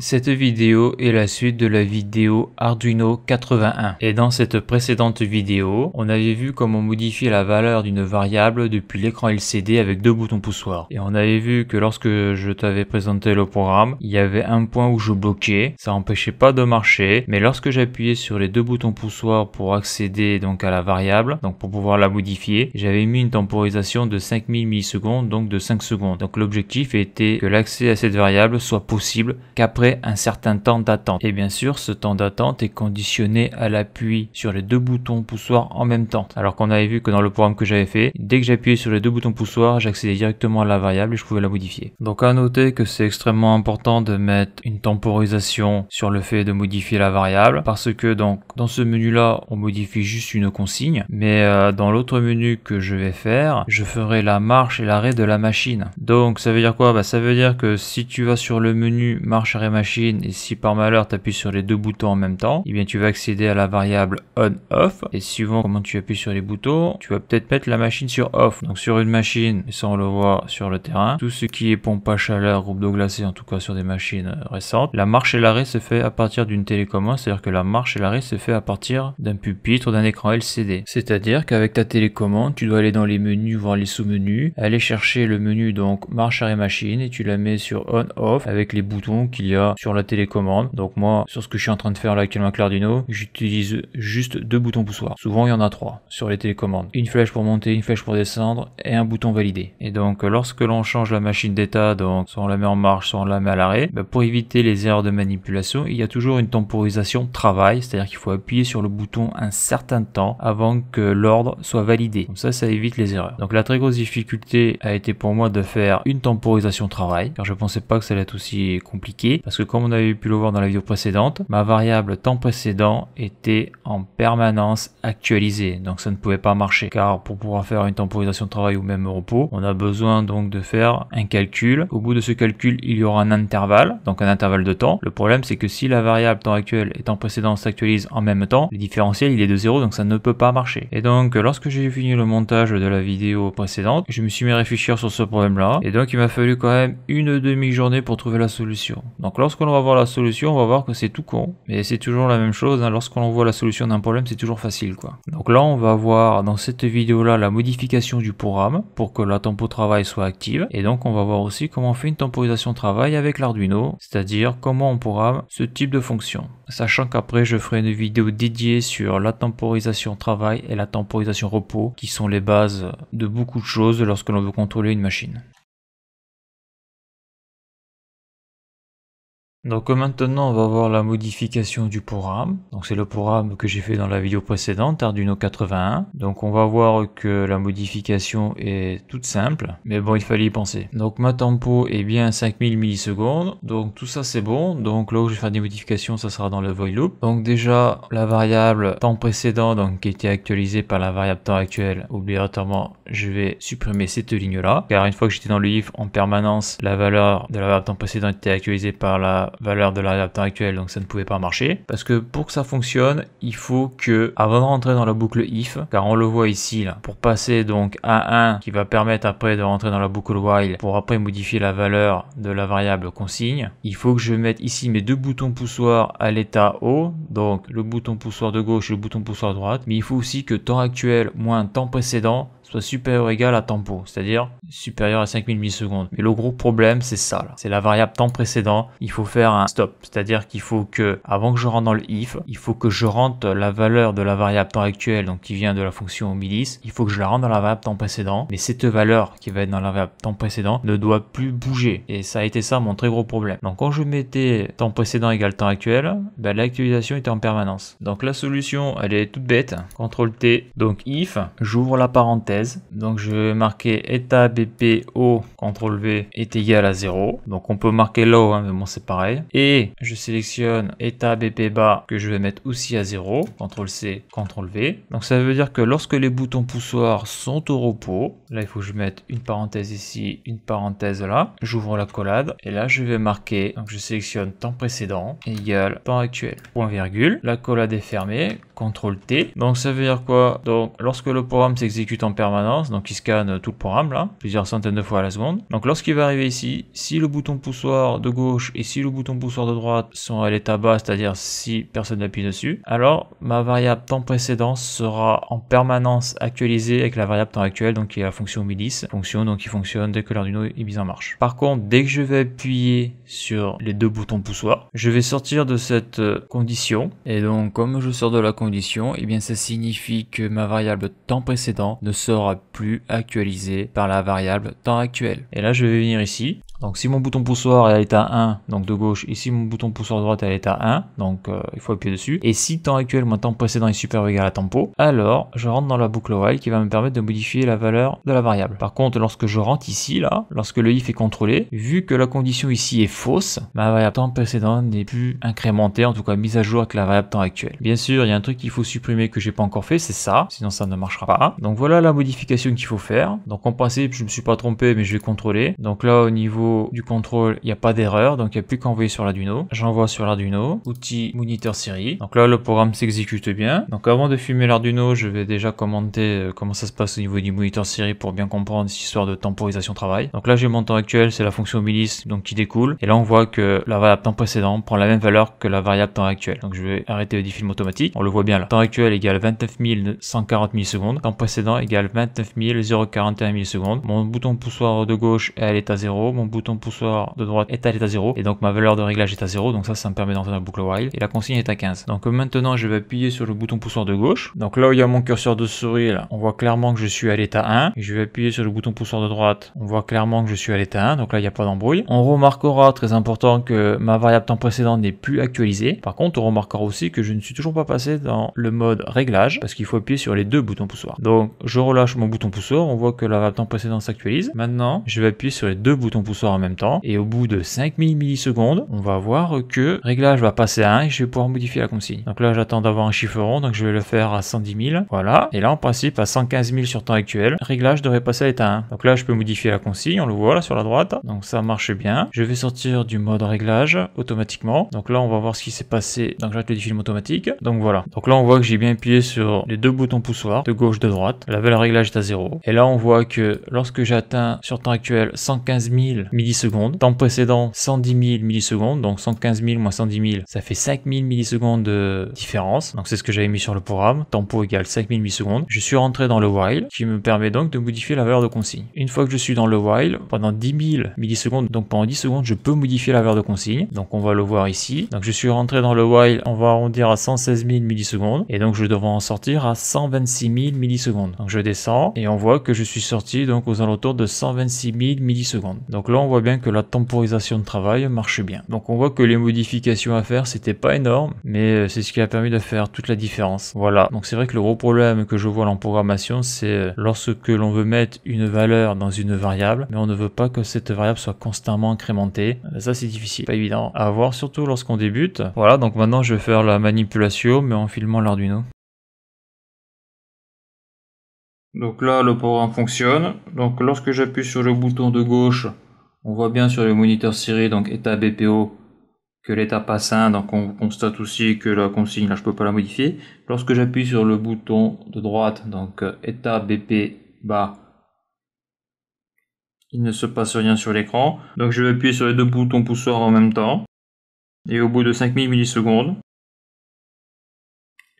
Cette vidéo est la suite de la vidéo Arduino 81. Et dans cette précédente vidéo, on avait vu comment modifier la valeur d'une variable depuis l'écran LCD avec deux boutons poussoirs. Et on avait vu que lorsque je t'avais présenté le programme, il y avait un point où je bloquais, ça empêchait pas de marcher, mais lorsque j'appuyais sur les deux boutons poussoirs pour accéder donc à la variable, donc pour pouvoir la modifier, j'avais mis une temporisation de 5000 millisecondes, donc de 5 secondes. Donc l'objectif était que l'accès à cette variable soit possible qu'après un certain temps d'attente. Et bien sûr, ce temps d'attente est conditionné à l'appui sur les deux boutons poussoirs en même temps. Alors qu'on avait vu que dans le programme que j'avais fait, dès que j'appuyais sur les deux boutons poussoirs, j'accédais directement à la variable et je pouvais la modifier. Donc à noter que c'est extrêmement important de mettre une temporisation sur le fait de modifier la variable parce que donc dans ce menu là, on modifie juste une consigne, mais euh, dans l'autre menu que je vais faire, je ferai la marche et l'arrêt de la machine. Donc ça veut dire quoi bah, Ça veut dire que si tu vas sur le menu marche, arrêt, et si par malheur tu appuies sur les deux boutons en même temps, et eh bien tu vas accéder à la variable on-off et suivant comment tu appuies sur les boutons, tu vas peut-être mettre la machine sur off. Donc sur une machine, et ça on le voit sur le terrain, tout ce qui est pompe à chaleur, groupe d'eau glacée, en tout cas sur des machines euh, récentes, la marche et l'arrêt se fait à partir d'une télécommande, c'est-à-dire que la marche et l'arrêt se fait à partir d'un pupitre d'un écran LCD. C'est-à-dire qu'avec ta télécommande, tu dois aller dans les menus, voir les sous-menus, aller chercher le menu donc marche arrêt machine et tu la mets sur on-off avec les boutons qu'il y a sur la télécommande. Donc moi, sur ce que je suis en train de faire là actuellement Clardino, j'utilise juste deux boutons poussoirs. Souvent il y en a trois sur les télécommandes. Une flèche pour monter, une flèche pour descendre et un bouton valider Et donc euh, lorsque l'on change la machine d'état, donc soit on la met en marche, soit on la met à l'arrêt, bah, pour éviter les erreurs de manipulation, il y a toujours une temporisation travail, c'est-à-dire qu'il faut appuyer sur le bouton un certain temps avant que l'ordre soit validé. Comme ça, ça évite les erreurs. Donc la très grosse difficulté a été pour moi de faire une temporisation travail, car je pensais pas que ça allait être aussi compliqué, parce comme on avait pu le voir dans la vidéo précédente, ma variable temps précédent était en permanence actualisée. Donc ça ne pouvait pas marcher car pour pouvoir faire une temporisation de travail ou même repos, on a besoin donc de faire un calcul. Au bout de ce calcul, il y aura un intervalle, donc un intervalle de temps. Le problème c'est que si la variable temps actuel et temps précédent s'actualisent en même temps, le différentiel il est de 0 donc ça ne peut pas marcher. Et donc lorsque j'ai fini le montage de la vidéo précédente, je me suis mis à réfléchir sur ce problème là et donc il m'a fallu quand même une demi-journée pour trouver la solution. Donc là lorsqu'on va voir la solution, on va voir que c'est tout con. Mais c'est toujours la même chose, hein. lorsqu'on voit la solution d'un problème, c'est toujours facile quoi. Donc là, on va voir dans cette vidéo là la modification du programme pour que la tempo travail soit active. Et donc on va voir aussi comment on fait une temporisation travail avec l'Arduino, c'est-à-dire comment on programme ce type de fonction. Sachant qu'après je ferai une vidéo dédiée sur la temporisation travail et la temporisation repos qui sont les bases de beaucoup de choses lorsque l'on veut contrôler une machine. Donc euh, maintenant on va voir la modification du programme. Donc c'est le programme que j'ai fait dans la vidéo précédente, Arduino 81. Donc on va voir que la modification est toute simple, mais bon il fallait y penser. Donc ma tempo est bien 5000 millisecondes, donc tout ça c'est bon. Donc là où je vais faire des modifications ça sera dans le void loop. Donc déjà la variable temps précédent donc, qui était actualisée par la variable temps actuelle, obligatoirement je vais supprimer cette ligne là, car une fois que j'étais dans le if en permanence, la valeur de la variable temps précédent était actualisée par la valeur de temps actuel, donc ça ne pouvait pas marcher. Parce que pour que ça fonctionne, il faut que, avant de rentrer dans la boucle if, car on le voit ici, là, pour passer donc à 1 qui va permettre après de rentrer dans la boucle while pour après modifier la valeur de la variable consigne, il faut que je mette ici mes deux boutons poussoirs à l'état haut, donc le bouton poussoir de gauche et le bouton poussoir droite, mais il faut aussi que temps actuel moins temps précédent soit supérieur ou égal à tempo, c'est-à-dire supérieur à 5000 millisecondes. Mais le gros problème, c'est ça. C'est la variable temps précédent. Il faut faire un stop, c'est-à-dire qu'il faut que, avant que je rentre dans le if, il faut que je rentre la valeur de la variable temps actuelle, donc qui vient de la fonction milice. Il faut que je la rentre dans la variable temps précédent. Mais cette valeur qui va être dans la variable temps précédent ne doit plus bouger. Et ça a été ça mon très gros problème. Donc quand je mettais temps précédent égal temps actuel, ben, l'actualisation était en permanence. Donc la solution, elle est toute bête. CTRL T. Donc if, j'ouvre la parenthèse donc je vais marquer état BP haut CTRL V est égal à 0. Donc on peut marquer low, hein, mais bon c'est pareil. Et je sélectionne état BP bas que je vais mettre aussi à 0. CTRL C, CTRL V. Donc ça veut dire que lorsque les boutons poussoirs sont au repos, là il faut que je mette une parenthèse ici, une parenthèse là. J'ouvre la collade et là je vais marquer, donc je sélectionne temps précédent égal temps actuel. Point virgule. La collade est fermée. CTRL T. Donc ça veut dire quoi Donc lorsque le programme s'exécute en permanence, donc il scanne tout le programme là, plusieurs centaines de fois à la seconde. Donc lorsqu'il va arriver ici, si le bouton poussoir de gauche et si le bouton poussoir de droite sont à l'état bas, c'est-à-dire si personne n'appuie dessus, alors ma variable temps précédent sera en permanence actualisée avec la variable temps actuel, donc qui est la fonction milice, fonction donc qui fonctionne dès que l'Arduino est mise en marche. Par contre, dès que je vais appuyer sur les deux boutons poussoir, je vais sortir de cette condition, et donc comme je sors de la condition, et eh bien ça signifie que ma variable temps précédent ne sera plus actualisé par la variable temps actuel. Et là, je vais venir ici donc si mon bouton poussoir est à l'état 1, donc de gauche, et si mon bouton poussoir droite est à 1, donc euh, il faut appuyer dessus. Et si temps actuel moins temps précédent est super égal à tempo, alors je rentre dans la boucle while qui va me permettre de modifier la valeur de la variable. Par contre, lorsque je rentre ici, là, lorsque le if est contrôlé, vu que la condition ici est fausse, ma variable temps précédent n'est plus incrémentée, en tout cas mise à jour avec la variable temps actuel, Bien sûr, il y a un truc qu'il faut supprimer que j'ai pas encore fait, c'est ça, sinon ça ne marchera pas. Donc voilà la modification qu'il faut faire. Donc en principe, je me suis pas trompé, mais je vais contrôler. Donc là, au niveau du contrôle, il n'y a pas d'erreur, donc il n'y a plus qu'à envoyer sur l'Arduino. J'envoie sur l'Arduino, outil moniteur série. Donc là, le programme s'exécute bien. Donc avant de fumer l'Arduino, je vais déjà commenter euh, comment ça se passe au niveau du moniteur série pour bien comprendre cette histoire de temporisation travail. Donc là, j'ai mon temps actuel, c'est la fonction milice donc qui découle. Et là, on voit que la variable temps précédent prend la même valeur que la variable temps actuel. Donc je vais arrêter le film automatique. On le voit bien là. Temps actuel égale 29 140 millisecondes. Temps précédent égale 29 041 millisecondes. Mon bouton poussoir de gauche, elle est à 0. Mon bouton bouton poussoir de droite est à l'état 0 et donc ma valeur de réglage est à 0 donc ça ça me permet d'entrer dans la boucle while et la consigne est à 15 donc euh, maintenant je vais appuyer sur le bouton poussoir de gauche donc là où il y a mon curseur de souris on voit clairement que je suis à l'état 1 et je vais appuyer sur le bouton poussoir de droite on voit clairement que je suis à l'état 1 donc là il n'y a pas d'embrouille on remarquera très important que ma variable temps précédent n'est plus actualisée par contre on remarquera aussi que je ne suis toujours pas passé dans le mode réglage parce qu'il faut appuyer sur les deux boutons poussoirs donc je relâche mon bouton poussoir on voit que la variable temps précédent s'actualise maintenant je vais appuyer sur les deux boutons poussoirs en même temps. Et au bout de 5000 millisecondes, on va voir que réglage va passer à 1 et je vais pouvoir modifier la consigne. Donc là, j'attends d'avoir un chiffre rond, donc je vais le faire à 110 000. Voilà. Et là, en principe, à 115 000 sur temps actuel, réglage devrait passer à 1. Donc là, je peux modifier la consigne, on le voit là sur la droite. Donc ça marche bien. Je vais sortir du mode réglage automatiquement. Donc là, on va voir ce qui s'est passé. Donc j'arrête le défilement automatique. Donc voilà. Donc là, on voit que j'ai bien appuyé sur les deux boutons poussoirs, de gauche, de droite. La valeur réglage est à 0. Et là, on voit que lorsque j'atteins sur temps actuel 115 000 millisecondes. Temps précédent, 110 000 millisecondes, donc 115 000 moins 110 000, ça fait 5000 millisecondes de différence. Donc c'est ce que j'avais mis sur le programme. Tempo égale 5000 millisecondes. Je suis rentré dans le while, qui me permet donc de modifier la valeur de consigne. Une fois que je suis dans le while, pendant 10 000 millisecondes, donc pendant 10 secondes, je peux modifier la valeur de consigne. Donc on va le voir ici. Donc je suis rentré dans le while, on va arrondir à 116 000 millisecondes. Et donc je devrais en sortir à 126 000 millisecondes. Donc je descends et on voit que je suis sorti donc aux alentours de 126 000 millisecondes. Donc là on on voit bien que la temporisation de travail marche bien. Donc on voit que les modifications à faire, c'était pas énorme, mais euh, c'est ce qui a permis de faire toute la différence. Voilà, donc c'est vrai que le gros problème que je vois en programmation, c'est euh, lorsque l'on veut mettre une valeur dans une variable, mais on ne veut pas que cette variable soit constamment incrémentée. Euh, ça, c'est difficile, pas évident à voir surtout lorsqu'on débute. Voilà, donc maintenant, je vais faire la manipulation, mais en filmant l'Arduino. Donc là, le programme fonctionne. Donc lorsque j'appuie sur le bouton de gauche, on voit bien sur le moniteur série, donc état BPO, que l'état passe 1, donc on constate aussi que la consigne, là je peux pas la modifier. Lorsque j'appuie sur le bouton de droite, donc état BP bas, il ne se passe rien sur l'écran. Donc je vais appuyer sur les deux boutons poussoirs en même temps. Et au bout de 5000 millisecondes,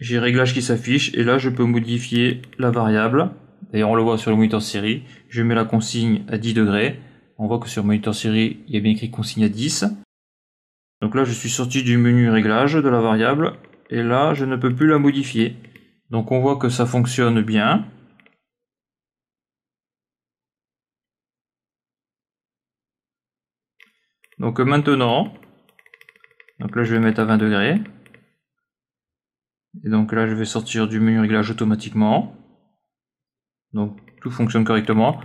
j'ai réglage qui s'affiche et là je peux modifier la variable. D'ailleurs on le voit sur le moniteur série. Je mets la consigne à 10 degrés on voit que sur moniteur série, il y a bien écrit consigne à 10. Donc là, je suis sorti du menu réglage de la variable, et là, je ne peux plus la modifier. Donc on voit que ça fonctionne bien. Donc maintenant, donc là je vais mettre à 20 degrés. Et donc là je vais sortir du menu réglage automatiquement. Donc tout fonctionne correctement.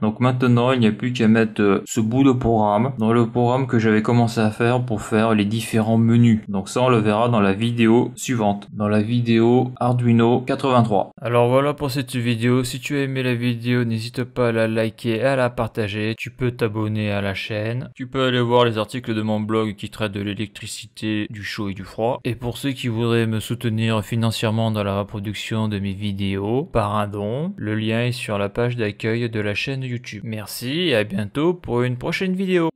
Donc maintenant, il n'y a plus qu'à mettre euh, ce bout de programme dans le programme que j'avais commencé à faire pour faire les différents menus. Donc ça, on le verra dans la vidéo suivante, dans la vidéo Arduino 83. Alors voilà pour cette vidéo. Si tu as aimé la vidéo, n'hésite pas à la liker, et à la partager. Tu peux t'abonner à la chaîne. Tu peux aller voir les articles de mon blog qui traitent de l'électricité, du chaud et du froid. Et pour ceux qui voudraient me soutenir financièrement dans la reproduction de mes vidéos, par un don, le lien est sur la page d'accueil de la chaîne YouTube. Merci et à bientôt pour une prochaine vidéo.